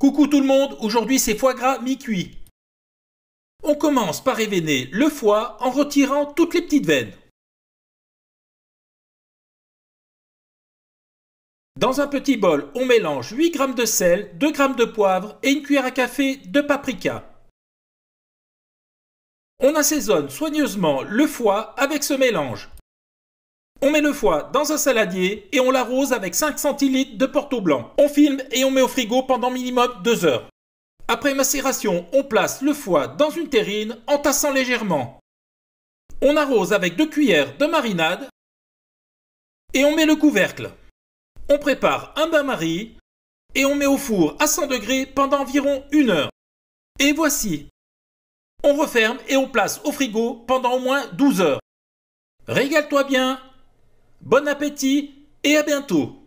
Coucou tout le monde, aujourd'hui c'est foie gras mi-cuit. On commence par événer le foie en retirant toutes les petites veines. Dans un petit bol, on mélange 8 g de sel, 2 g de poivre et une cuillère à café de paprika. On assaisonne soigneusement le foie avec ce mélange. On met le foie dans un saladier et on l'arrose avec 5 cl de porto blanc. On filme et on met au frigo pendant minimum 2 heures. Après macération, on place le foie dans une terrine en tassant légèrement. On arrose avec 2 cuillères de marinade et on met le couvercle. On prépare un bain-marie et on met au four à 100 degrés pendant environ 1 heure. Et voici. On referme et on place au frigo pendant au moins 12 heures. Régale-toi bien Bon appétit et à bientôt